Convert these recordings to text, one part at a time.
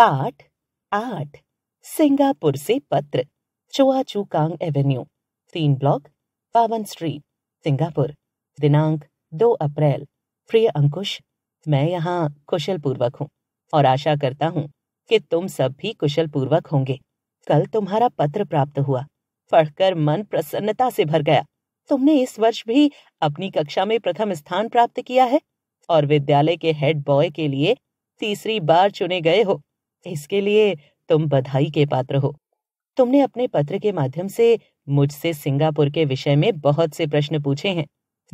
पाठ आठ सिंगापुर से पत्र चुआचू कांग एवेन्यू तीन ब्लॉक पावन स्ट्रीट सिंगापुर दिनांक 2 अप्रैल प्रिय अंकुश मैं यहाँ कुशल पूर्वक हूँ और आशा करता हूँ कि तुम सब भी कुशल पूर्वक होंगे कल तुम्हारा पत्र प्राप्त हुआ पढ़कर मन प्रसन्नता से भर गया तुमने इस वर्ष भी अपनी कक्षा में प्रथम स्थान प्राप्त किया है और विद्यालय के हेड बॉय के लिए तीसरी बार चुने गए हो इसके लिए तुम बधाई के पात्र हो तुमने अपने पत्र के माध्यम से मुझसे सिंगापुर के विषय में बहुत से प्रश्न पूछे हैं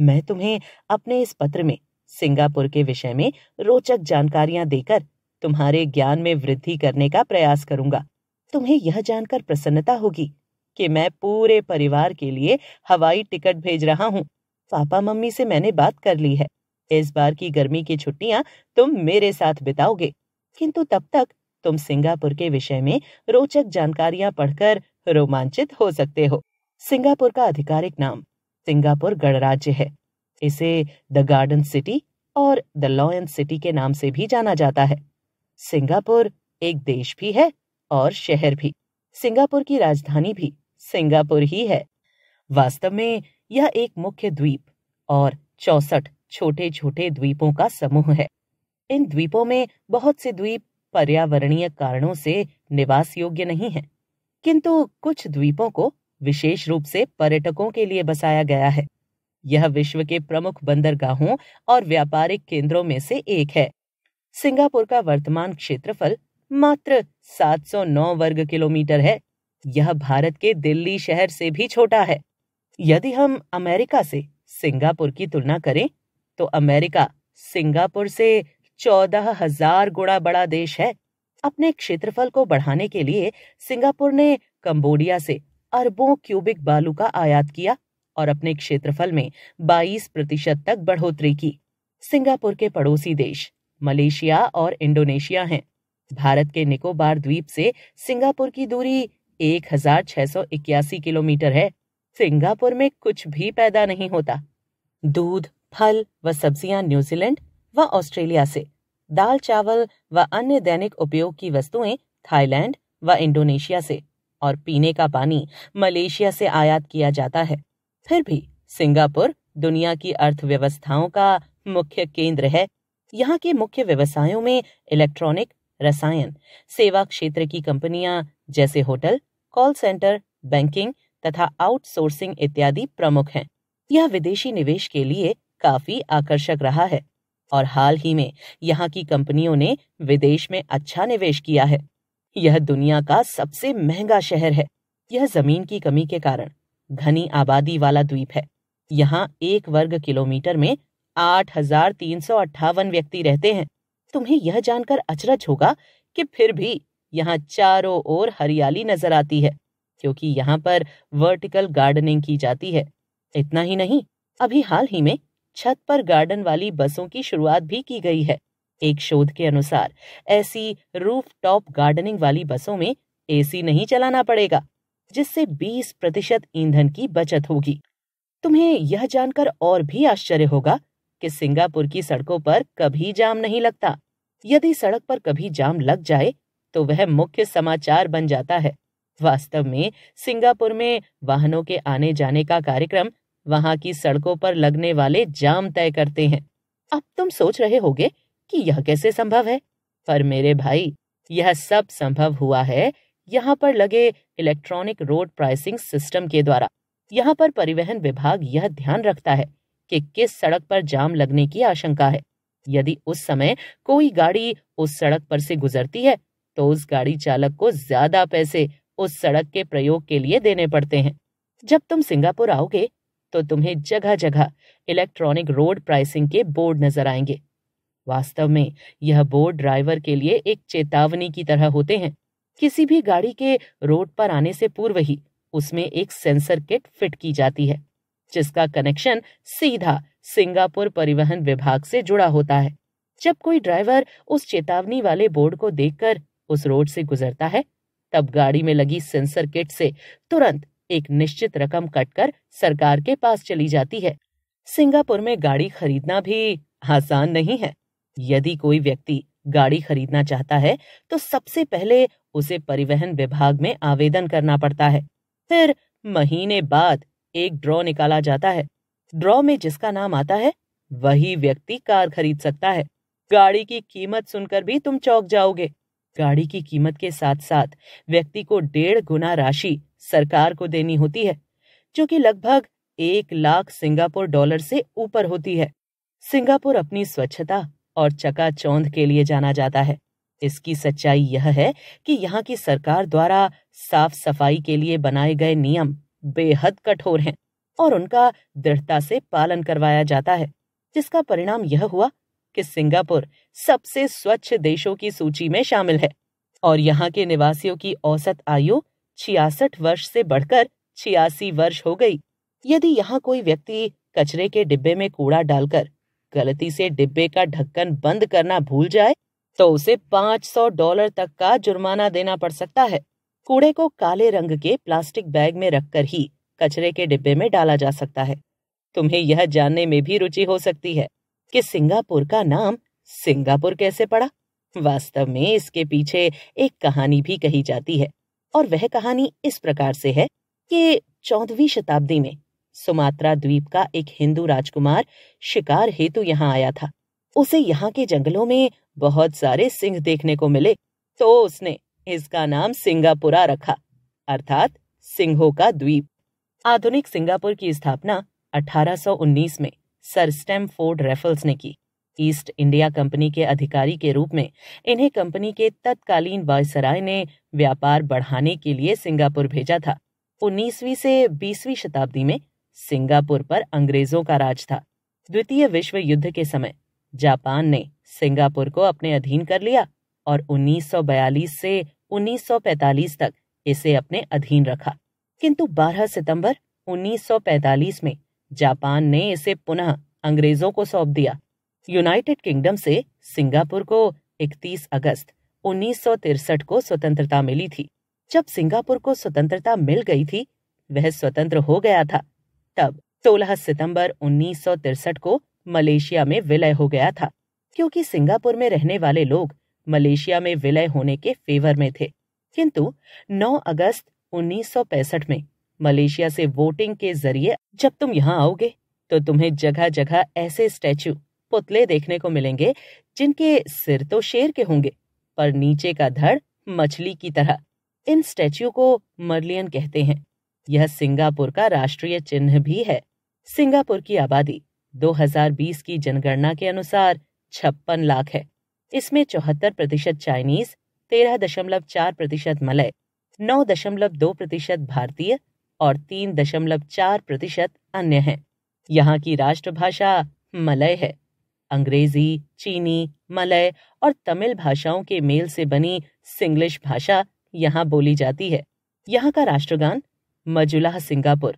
मैं तुम्हें अपने इस पत्र में सिंगापुर के विषय में रोचक जानकारियां देकर तुम्हारे ज्ञान में वृद्धि करने का प्रयास करूंगा तुम्हें यह जानकर प्रसन्नता होगी कि मैं पूरे परिवार के लिए हवाई टिकट भेज रहा हूँ पापा मम्मी से मैंने बात कर ली है इस बार की गर्मी की छुट्टियां तुम मेरे साथ बिताओगे किंतु तब तक तुम सिंगापुर के विषय में रोचक जानकारियां पढ़कर रोमांचित हो सकते हो सिंगापुर का आधिकारिक नाम सिंगापुर गणराज्य है इसे द गार्डन सिटी और द लॉयन सिटी के नाम से भी जाना जाता है सिंगापुर एक देश भी है और शहर भी सिंगापुर की राजधानी भी सिंगापुर ही है वास्तव में यह एक मुख्य द्वीप और चौसठ छोटे छोटे द्वीपों का समूह है इन द्वीपों में बहुत से द्वीप पर्यावरणीय कारणों से निवास योग्य नहीं है किंतु कुछ द्वीपों को विशेष रूप से पर्यटकों के लिए बसाया गया है यह विश्व के प्रमुख बंदरगाहों और व्यापारिक केंद्रों में से एक है सिंगापुर का वर्तमान क्षेत्रफल मात्र 709 वर्ग किलोमीटर है यह भारत के दिल्ली शहर से भी छोटा है यदि हम अमेरिका से सिंगापुर की तुलना करें तो अमेरिका सिंगापुर से चौदह हजार गुणा बड़ा देश है अपने क्षेत्रफल को बढ़ाने के लिए सिंगापुर ने कंबोडिया से अरबों क्यूबिक बालू का आयात किया और अपने क्षेत्रफल में 22 प्रतिशत तक बढ़ोतरी की सिंगापुर के पड़ोसी देश मलेशिया और इंडोनेशिया हैं भारत के निकोबार द्वीप से सिंगापुर की दूरी एक किलोमीटर है सिंगापुर में कुछ भी पैदा नहीं होता दूध फल व सब्जियां न्यूजीलैंड व ऑस्ट्रेलिया से दाल चावल व अन्य दैनिक उपयोग की वस्तुएं थाईलैंड व इंडोनेशिया से और पीने का पानी मलेशिया से आयात किया जाता है फिर भी सिंगापुर दुनिया की अर्थव्यवस्थाओं का मुख्य केंद्र है यहाँ के मुख्य व्यवसायों में इलेक्ट्रॉनिक रसायन सेवा क्षेत्र की कंपनियां जैसे होटल कॉल सेंटर बैंकिंग तथा आउटसोर्सिंग इत्यादि प्रमुख हैं यह विदेशी निवेश के लिए काफी आकर्षक रहा है और हाल ही में यहाँ की कंपनियों ने विदेश में अच्छा निवेश किया है यह दुनिया का सबसे महंगा शहर है यह जमीन की कमी के कारण घनी आबादी वाला द्वीप है यहाँ एक वर्ग किलोमीटर में आठ हजार तीन सौ अट्ठावन व्यक्ति रहते हैं तुम्हें यह जानकर अचरज होगा कि फिर भी यहाँ चारों ओर हरियाली नजर आती है क्योंकि यहाँ पर वर्टिकल गार्डनिंग की जाती है इतना ही नहीं अभी हाल ही में छत पर गार्डन वाली बसों की शुरुआत भी की गई है एक शोध के अनुसार ऐसी रूफ टॉप गार्डनिंग वाली बसों में एसी नहीं चलाना पड़ेगा जिससे 20 प्रतिशत ईंधन की बचत होगी तुम्हें यह जानकर और भी आश्चर्य होगा कि सिंगापुर की सड़कों पर कभी जाम नहीं लगता यदि सड़क पर कभी जाम लग जाए तो वह मुख्य समाचार बन जाता है वास्तव में सिंगापुर में वाहनों के आने जाने का कार्यक्रम वहां की सड़कों पर लगने वाले जाम तय करते हैं अब तुम सोच रहे होगे कि यह कैसे संभव है पर मेरे भाई यह सब संभव हुआ है यहाँ पर लगे इलेक्ट्रॉनिक रोड प्राइसिंग सिस्टम के द्वारा यहाँ पर परिवहन विभाग यह ध्यान रखता है कि किस सड़क पर जाम लगने की आशंका है यदि उस समय कोई गाड़ी उस सड़क पर से गुजरती है तो उस गाड़ी चालक को ज्यादा पैसे उस सड़क के प्रयोग के लिए देने पड़ते हैं जब तुम सिंगापुर आओगे तो तुम्हें जगह जगह इलेक्ट्रॉनिक रोड प्राइसिंग के बोर्ड नजर आएंगे वास्तव में यह बोर्ड ड्राइवर के लिए एक चेतावनी की तरह होते हैं किसी भी गाड़ी के रोड पर आने से पूर्व ही उसमें एक सेंसर किट फिट की जाती है जिसका कनेक्शन सीधा सिंगापुर परिवहन विभाग से जुड़ा होता है जब कोई ड्राइवर उस चेतावनी वाले बोर्ड को देखकर उस रोड से गुजरता है तब गाड़ी में लगी सेंसर किट से तुरंत एक निश्चित रकम कटकर सरकार के पास चली जाती है सिंगापुर में गाड़ी खरीदना भी आसान नहीं है यदि कोई व्यक्ति गाड़ी खरीदना चाहता है तो सबसे पहले उसे परिवहन विभाग में आवेदन करना पड़ता है फिर महीने बाद एक ड्रॉ निकाला जाता है ड्रॉ में जिसका नाम आता है वही व्यक्ति कार खरीद सकता है गाड़ी की कीमत सुनकर भी तुम चौक जाओगे गाड़ी की कीमत के साथ साथ व्यक्ति को डेढ़ गुना राशि सरकार को देनी होती है जो कि लगभग एक लाख सिंगापुर डॉलर से ऊपर होती है सिंगापुर अपनी स्वच्छता और चकाचौंध के लिए जाना जाता है इसकी सच्चाई यह है कि यहाँ की सरकार द्वारा साफ सफाई के लिए बनाए गए नियम बेहद कठोर हैं और उनका दृढ़ता से पालन करवाया जाता है जिसका परिणाम यह हुआ कि सिंगापुर सबसे स्वच्छ देशों की सूची में शामिल है और यहाँ के निवासियों की औसत आयु छियासठ वर्ष से बढ़कर छियासी वर्ष हो गई यदि यहाँ कोई व्यक्ति कचरे के डिब्बे में कूड़ा डालकर गलती से डिब्बे का ढक्कन बंद करना भूल जाए तो उसे 500 डॉलर तक का जुर्माना देना पड़ सकता है कूड़े को काले रंग के प्लास्टिक बैग में रखकर ही कचरे के डिब्बे में डाला जा सकता है तुम्हें यह जानने में भी रुचि हो सकती है कि सिंगापुर का नाम सिंगापुर कैसे पड़ा वास्तव में इसके पीछे एक कहानी भी कही जाती है और वह कहानी इस प्रकार से है कि चौदहवीं शताब्दी में सुमात्रा द्वीप का एक हिंदू राजकुमार शिकार हेतु यहाँ आया था उसे यहाँ के जंगलों में बहुत सारे सिंह देखने को मिले तो उसने इसका नाम सिंगापुरा रखा अर्थात सिंहों का द्वीप आधुनिक सिंगापुर की स्थापना 1819 में सर स्टेम फोर्ड रेफल्स ने की ईस्ट इंडिया कंपनी के अधिकारी के रूप में इन्हें कंपनी के तत्कालीन वायसराय ने व्यापार बढ़ाने के लिए सिंगापुर भेजा था उन्नीसवीं से बीसवीं शताब्दी में सिंगापुर पर अंग्रेजों का राज था द्वितीय विश्व युद्ध के समय जापान ने सिंगापुर को अपने अधीन कर लिया और 1942 से 1945 तक इसे अपने अधीन रखा किंतु 12 सितंबर 1945 में जापान ने इसे पुनः अंग्रेजों को सौंप दिया यूनाइटेड किंगडम से सिंगापुर को 31 अगस्त उन्नीस को स्वतंत्रता मिली थी जब सिंगापुर को स्वतंत्रता मिल गई थी वह स्वतंत्र हो गया था तब 16 सितंबर उन्नीस को मलेशिया में विलय हो गया था क्योंकि सिंगापुर में रहने वाले लोग मलेशिया में विलय होने के फेवर में थे किंतु 9 अगस्त उन्नीस में मलेशिया से वोटिंग के जरिए जब तुम यहाँ आओगे तो तुम्हें जगह जगह ऐसे स्टैचू पुतले देखने को मिलेंगे जिनके सिर तो शेर के होंगे पर नीचे का धड़ मछली की तरह इन स्टैचू को मरलियन कहते हैं यह सिंगापुर का राष्ट्रीय चिन्ह भी है सिंगापुर की आबादी 2020 की जनगणना के अनुसार छप्पन लाख है इसमें चौहत्तर प्रतिशत चाइनीज तेरह दशमलव चार प्रतिशत मलय नौ दशमलव दो प्रतिशत भारतीय और तीन दशमलव चार प्रतिशत अन्य हैं यहाँ की राष्ट्रभाषा मलय है अंग्रेजी चीनी मलय और तमिल भाषाओं के मेल से बनी सिंग्लिश भाषा यहाँ बोली जाती है यहाँ का राष्ट्रगान मजुलाह सिंगापुर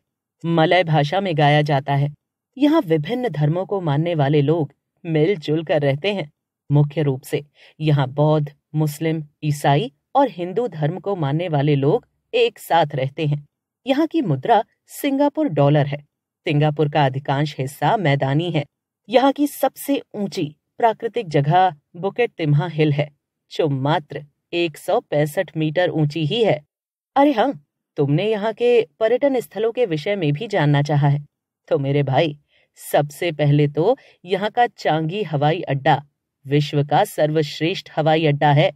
मलय भाषा में गाया जाता है यहाँ विभिन्न धर्मों को मानने वाले लोग मिलजुल कर रहते हैं मुख्य रूप से यहाँ बौद्ध मुस्लिम ईसाई और हिंदू धर्म को मानने वाले लोग एक साथ रहते हैं यहाँ की मुद्रा सिंगापुर डॉलर है सिंगापुर का अधिकांश हिस्सा मैदानी है यहाँ की सबसे ऊंची प्राकृतिक जगह बुकेट तिम्हा हिल है जो मात्र एक मीटर ऊंची ही है अरे हाँ तुमने यहाँ के पर्यटन स्थलों के विषय में भी जानना चाहा है तो मेरे भाई सबसे पहले तो यहाँ का चांगी हवाई अड्डा विश्व का सर्वश्रेष्ठ हवाई अड्डा है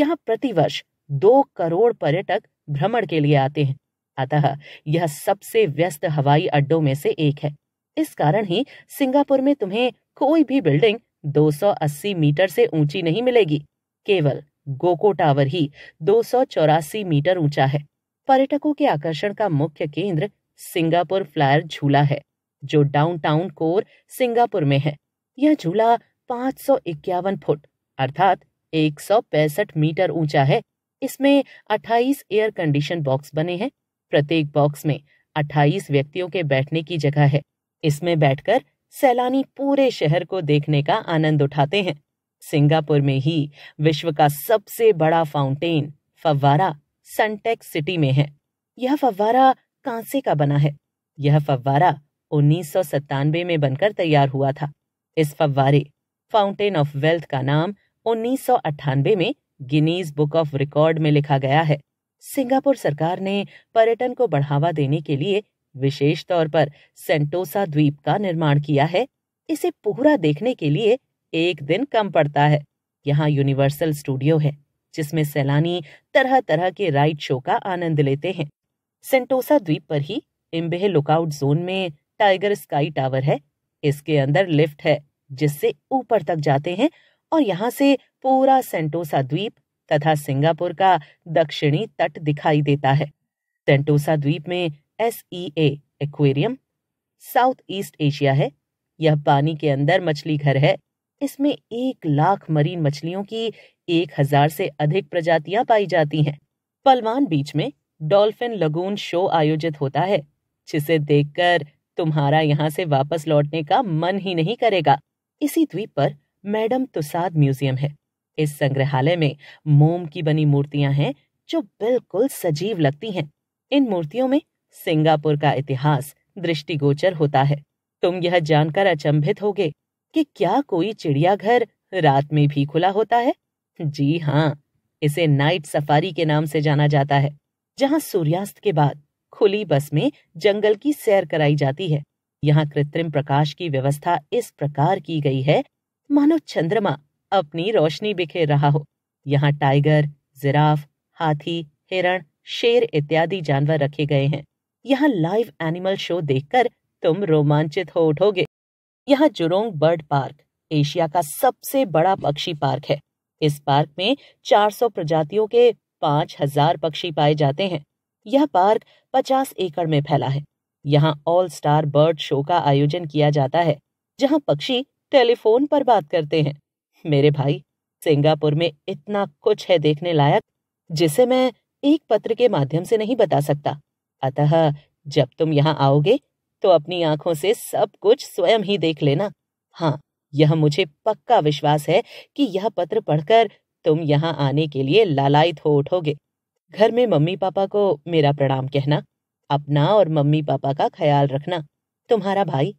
यहाँ प्रतिवर्ष दो करोड़ पर्यटक भ्रमण के लिए आते हैं अतः यह सबसे व्यस्त हवाई अड्डों में से एक है इस कारण ही सिंगापुर में तुम्हें कोई भी बिल्डिंग 280 मीटर से ऊंची नहीं मिलेगी केवल गोको टावर ही दो मीटर ऊंचा है पर्यटकों के आकर्षण का मुख्य केंद्र सिंगापुर फ्लायर झूला है जो डाउनटाउन कोर सिंगापुर में है यह झूला पाँच फुट अर्थात एक मीटर ऊंचा है इसमें 28 एयर कंडीशन बॉक्स बने हैं प्रत्येक बॉक्स में 28 व्यक्तियों के बैठने की जगह है इसमें बैठकर सैलानी पूरे शहर को देखने का आनंद उठाते हैं सिंगापुर में ही विश्व का सबसे बड़ा फाउंटेन फव्वारा सनटेक सिटी में है यह फव्वारा कांसे का बना है यह फव्वारा उन्नीस में बनकर तैयार हुआ था इस फव्वारे फाउंटेन ऑफ वेल्थ का नाम उन्नीस में गिनीज बुक ऑफ रिकॉर्ड में लिखा गया है सिंगापुर सरकार ने पर्यटन को बढ़ावा देने के लिए विशेष तौर पर सेंटोसा द्वीप का निर्माण किया है इसे पूरा देखने के लिए एक दिन कम पड़ता है यहाँ यूनिवर्सल स्टूडियो है जिसमें सैलानी तरह तरह के राइड शो का आनंद लेते हैं सेंटोसा द्वीप पर ही इम्बेह लुकआउट जोन में टाइगर स्काई टावर है इसके अंदर लिफ्ट है जिससे ऊपर तक जाते हैं और यहाँ से पूरा सेंटोसा द्वीप तथा सिंगापुर का दक्षिणी तट दिखाई देता है टेंटोसा द्वीप में S E aquarium South East Asia है यह पानी के अंदर मछली घर है इसमें एक लाख मरीन मछलियों की एक हजार से अधिक प्रजातियां पाई जाती हैं पलवान बीच में डॉल्फिन लगून शो आयोजित होता है जिसे देखकर तुम्हारा यहाँ से वापस लौटने का मन ही नहीं करेगा इसी द्वीप पर मैडम तुसाद म्यूजियम है इस संग्रहालय में मोम की बनी मूर्तियां हैं जो बिल्कुल सजीव लगती हैं इन मूर्तियों में सिंगापुर का इतिहास दृष्टिगोचर होता है तुम यह जानकर अचंभित होगे कि क्या कोई चिड़ियाघर रात में भी खुला होता है जी हाँ इसे नाइट सफारी के नाम से जाना जाता है जहाँ सूर्यास्त के बाद खुली बस में जंगल की सैर कराई जाती है यहाँ कृत्रिम प्रकाश की व्यवस्था इस प्रकार की गई है मानो चंद्रमा अपनी रोशनी बिखेर रहा हो यहाँ टाइगर जिराफ हाथी हिरण शेर इत्यादि जानवर रखे गए हैं यहाँ लाइव एनिमल शो देखकर तुम रोमांचित हो उठोगे यहाँ जुरोंग बर्ड पार्क एशिया का सबसे बड़ा पक्षी पार्क है इस पार्क में 400 प्रजातियों के 5000 पक्षी पाए जाते हैं यह पार्क 50 एकड़ में फैला है यहाँ ऑल स्टार बर्ड शो का आयोजन किया जाता है जहाँ पक्षी टेलीफोन पर बात करते हैं मेरे भाई सिंगापुर में इतना कुछ है देखने लायक जिसे मैं एक पत्र के माध्यम से नहीं बता सकता अतः जब तुम यहाँ आओगे तो अपनी आंखों से सब कुछ स्वयं ही देख लेना हाँ यह मुझे पक्का विश्वास है कि यह पत्र पढ़कर तुम यहाँ आने के लिए लालायित हो उठोगे घर में मम्मी पापा को मेरा प्रणाम कहना अपना और मम्मी पापा का ख्याल रखना तुम्हारा भाई